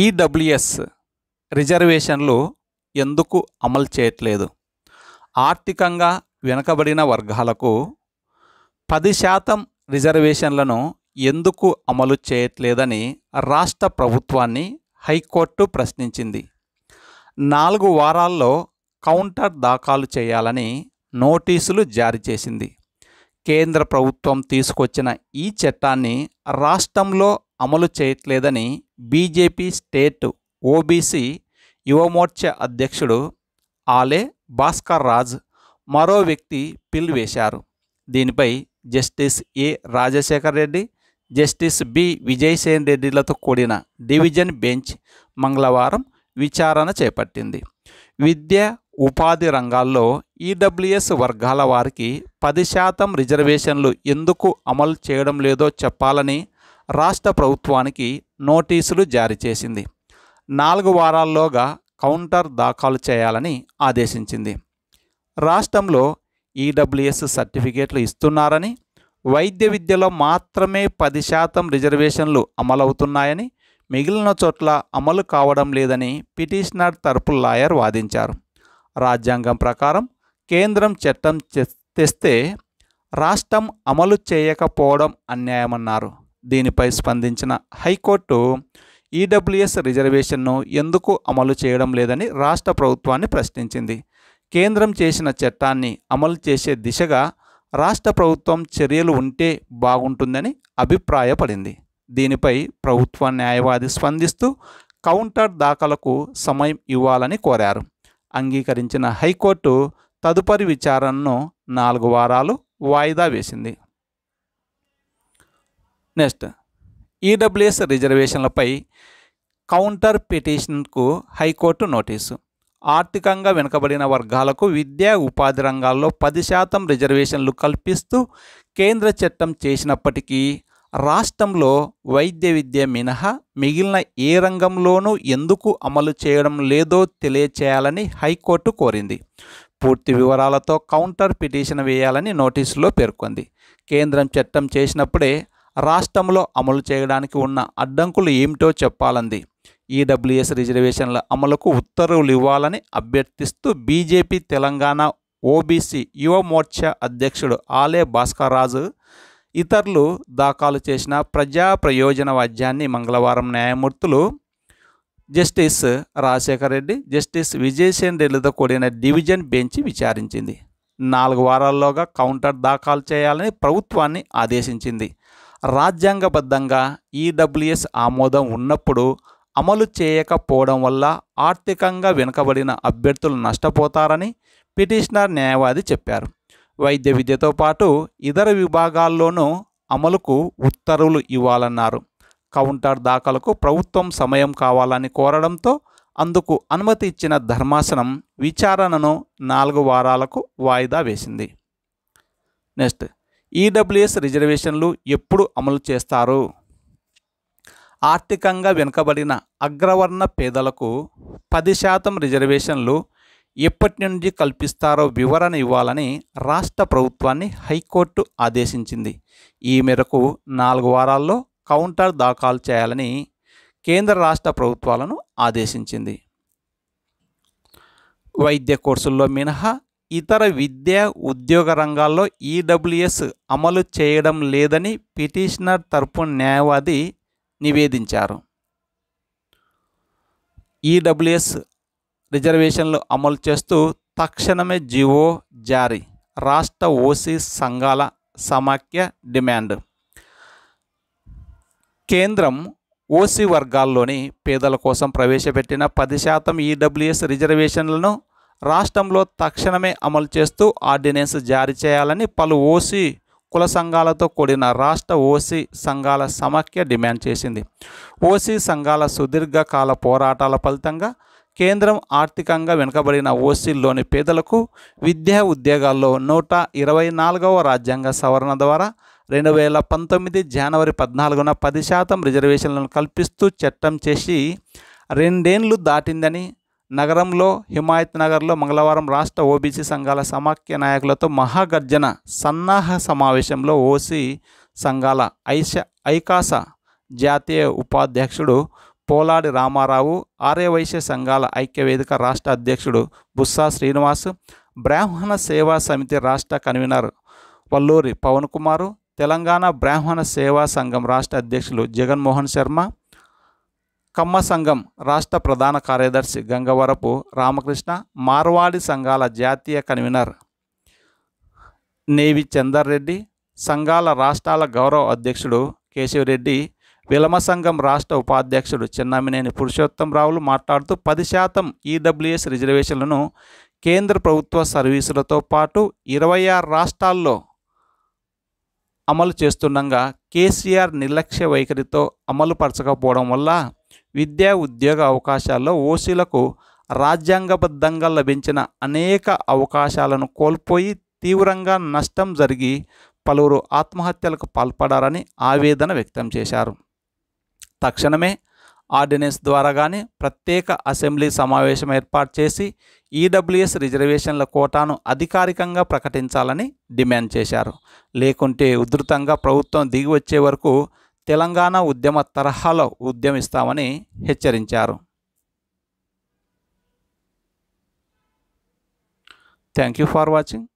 EWS రిజర్వేషన్లు ఎందుకు అమలు చేయట్లేదు ఆర్థికంగా వెనుకబడిన వర్గాలకు పది శాతం రిజర్వేషన్లను ఎందుకు అమలు చేయట్లేదని రాష్ట్ర ప్రభుత్వాన్ని హైకోర్టు ప్రశ్నించింది నాలుగు వారాల్లో కౌంటర్ దాఖలు చేయాలని నోటీసులు జారీ చేసింది కేంద్ర ప్రభుత్వం తీసుకొచ్చిన ఈ చట్టాన్ని రాష్ట్రంలో అమలు చేయట్లేదని బీజేపీ స్టేట్ ఓబీసీ యువమోర్చా అధ్యక్షుడు ఆలే భాస్కర్ రాజ్ మరో వ్యక్తి పిల్ వేశారు దీనిపై justice A Rajasekhar Reddy justice B Vijaysen రెడ్డిలతో కూడిన డివిజన్ బెంచ్ మంగళవారం విచారణ చేపట్టింది విద్య ఉపాధి రంగాల్లో ఈడబ్ల్యూఎస్ వర్గాల వారికి పది శాతం రిజర్వేషన్లు ఎందుకు అమలు చేయడం లేదో చెప్పాలని రాష్ట్ర ప్రభుత్వానికి నోటీసులు జారీ చేసింది నాలుగు వారాల్లోగా కౌంటర్ దాఖలు చేయాలని ఆదేశించింది రాష్ట్రంలో ఈడబ్ల్యూఎస్ సర్టిఫికేట్లు ఇస్తున్నారని వైద్య విద్యలో మాత్రమే పది శాతం రిజర్వేషన్లు అమలవుతున్నాయని మిగిలిన చోట్ల అమలు కావడం లేదని పిటిషనర్ తరపు లాయర్ వాదించారు రాజ్యాంగం ప్రకారం కేంద్రం చట్టం తెస్తే రాష్ట్రం అమలు చేయకపోవడం అన్యాయమన్నారు దీనిపై స్పందించిన హైకోర్టు ఈడబ్ల్యూఎస్ రిజర్వేషన్ను ఎందుకు అమలు చేయడం లేదని రాష్ట్ర ప్రభుత్వాన్ని ప్రశ్నించింది కేంద్రం చేసిన చట్టాన్ని అమలు చేసే దిశగా రాష్ట్ర ప్రభుత్వం చర్యలు ఉంటే బాగుంటుందని అభిప్రాయపడింది దీనిపై ప్రభుత్వ న్యాయవాది స్పందిస్తూ కౌంటర్ దాఖలకు సమయం ఇవ్వాలని కోరారు అంగీకరించిన హైకోర్టు తదుపరి విచారణను నాలుగు వారాలు వాయిదా వేసింది నెక్స్ట్ ఈడబ్ల్యూఎస్ e రిజర్వేషన్లపై కౌంటర్ పిటిషన్కు హైకోర్టు నోటీసు ఆర్థికంగా వెనుకబడిన వర్గాలకు విద్యా ఉపాధి రంగాల్లో పది శాతం రిజర్వేషన్లు కల్పిస్తూ కేంద్ర చట్టం చేసినప్పటికీ రాష్ట్రంలో వైద్య విద్య మినహా మిగిలిన ఏ రంగంలోనూ ఎందుకు అమలు చేయడం లేదో తెలియచేయాలని హైకోర్టు కోరింది పూర్తి వివరాలతో కౌంటర్ పిటిషన్ వేయాలని నోటీసులో పేర్కొంది కేంద్రం చట్టం చేసినప్పుడే రాష్ట్రంలో అమలు చేయడానికి ఉన్న అడ్డంకులు ఏమిటో చెప్పాలంది ఈడబ్ల్యూఎస్ రిజర్వేషన్ల అమలుకు ఉత్తర్వులు ఇవ్వాలని అభ్యర్థిస్తూ బీజేపీ తెలంగాణ ఓబీసీ యువ మోర్చా అధ్యక్షుడు ఆలే భాస్కర్రాజు ఇతరులు దాఖలు చేసిన ప్రజా ప్రయోజన వాద్యాన్ని మంగళవారం న్యాయమూర్తులు జస్టిస్ రాజశేఖర రెడ్డి జస్టిస్ విజయసేన్ రెడ్డితో కూడిన డివిజన్ బెంచ్ విచారించింది నాలుగు వారాల్లోగా కౌంటర్ దాఖలు చేయాలని ప్రభుత్వాన్ని ఆదేశించింది రాజ్యాంగబద్ధంగా ఈడబ్ల్యూఎస్ ఆమోదం ఉన్నప్పుడు అమలు చేయకపోవడం వల్ల ఆర్థికంగా వెనుకబడిన అభ్యర్థులు నష్టపోతారని పిటిషనర్ న్యాయవాది చెప్పారు వైద్య విద్యతో పాటు ఇతర విభాగాల్లోనూ అమలుకు ఉత్తర్వులు ఇవ్వాలన్నారు కౌంటర్ దాఖలకు ప్రభుత్వం సమయం కావాలని కోరడంతో అందుకు అనుమతి ఇచ్చిన ధర్మాసనం విచారణను నాలుగు వారాలకు వాయిదా వేసింది నెక్స్ట్ ఈడబ్ల్యూఎస్ రిజర్వేషన్లు ఎప్పుడు అమలు చేస్తారు ఆర్థికంగా వెనుకబడిన అగ్రవర్ణ పేదలకు పది శాతం రిజర్వేషన్లు ఎప్పటి నుండి కల్పిస్తారో వివరణ ఇవ్వాలని రాష్ట్ర ప్రభుత్వాన్ని హైకోర్టు ఆదేశించింది ఈ మేరకు నాలుగు వారాల్లో కౌంటర్ దాఖలు చేయాలని కేంద్ర రాష్ట్ర ప్రభుత్వాలను ఆదేశించింది వైద్య కోర్సుల్లో మినహా ఇతర విద్య ఉద్యోగ రంగాల్లో ఈడబ్ల్యూఎస్ అమలు చేయడం లేదని పిటిషనర్ తరపు న్యాయవాది నివేదించారు ఈడబ్ల్యూఎస్ రిజర్వేషన్లు అమలు చేస్తూ తక్షణమే జివో జారీ రాష్ట్ర ఓసీ సంఘాల సమాఖ్య డిమాండ్ కేంద్రం ఓసీ వర్గాల్లోని పేదల కోసం ప్రవేశపెట్టిన పది శాతం ఈడబ్ల్యూఎస్ రిజర్వేషన్లను రాష్ట్రంలో తక్షణమే అమలు చేస్తూ ఆర్డినెన్స్ జారీ చేయాలని పలు ఓసీ కుల సంఘాలతో కూడిన రాష్ట్ర ఓసీ సంఘాల సమాఖ్య డిమాండ్ చేసింది ఓసీ సంఘాల సుదీర్ఘకాల పోరాటాల ఫలితంగా కేంద్రం ఆర్థికంగా వెనుకబడిన ఓసీల్లోని పేదలకు విద్యా ఉద్యోగాల్లో నూట ఇరవై నాలుగవ రాజ్యాంగ సవరణ ద్వారా రెండు వేల పంతొమ్మిది జనవరి పద్నాలుగున పది శాతం రిజర్వేషన్లను కల్పిస్తూ చట్టం చేసి రెండేండ్లు దాటిందని నగరంలో హిమాయత్ నగర్లో మంగళవారం రాష్ట్ర ఓబీసీ సంఘాల సమాఖ్య నాయకులతో మహాగర్జన సన్నాహ సమావేశంలో ఓసీ సంఘాల ఐష ఐకాస జాతీయ ఉపాధ్యక్షుడు పోలాడి రామారావు ఆర్యవైశ్య సంఘాల ఐక్యవేదిక రాష్ట్ర అధ్యక్షుడు బుస్సా శ్రీనివాస్ బ్రాహ్మణ సేవా సమితి రాష్ట్ర కన్వీనర్ వల్లూరి పవన్ కుమారు తెలంగాణ బ్రాహ్మణ సేవా సంఘం రాష్ట్ర అధ్యక్షులు జగన్మోహన్ శర్మ కమ్మ సంఘం రాష్ట్ర ప్రధాన కార్యదర్శి గంగవరపు రామకృష్ణ మార్వాడి సంఘాల జాతీయ కన్వీనర్ నేవి చందర్ రెడ్డి సంఘాల రాష్ట్రాల గౌరవ అధ్యక్షుడు కేశవరెడ్డి విలమ సంఘం రాష్ట్ర ఉపాధ్యక్షుడు చిన్నమినేని రావులు మాట్లాడుతూ పది శాతం ఈడబ్ల్యూఎస్ రిజర్వేషన్లను కేంద్ర ప్రభుత్వ సర్వీసులతో పాటు ఇరవై ఆరు రాష్ట్రాల్లో అమలు చేస్తుండగా కేసీఆర్ నిర్లక్ష్య వైఖరితో అమలుపరచకపోవడం వల్ల విద్యా ఉద్యోగ అవకాశాల్లో ఓసీలకు రాజ్యాంగబద్ధంగా లభించిన అనేక అవకాశాలను కోల్పోయి తీవ్రంగా నష్టం జరిగి పలువురు ఆత్మహత్యలకు పాల్పడారని ఆవేదన వ్యక్తం చేశారు తక్షణమే ఆర్డినెన్స్ ద్వారా కానీ ప్రత్యేక అసెంబ్లీ సమావేశం ఏర్పాటు చేసి ఈడబ్ల్యూఎస్ రిజర్వేషన్ల కోటాను అధికారికంగా ప్రకటించాలని డిమాండ్ చేశారు లేకుంటే ఉధృతంగా ప్రభుత్వం దిగి వచ్చే వరకు తెలంగాణ ఉద్యమ తరహాలో ఉద్యమిస్తామని హెచ్చరించారు థ్యాంక్ యూ ఫర్ వాచింగ్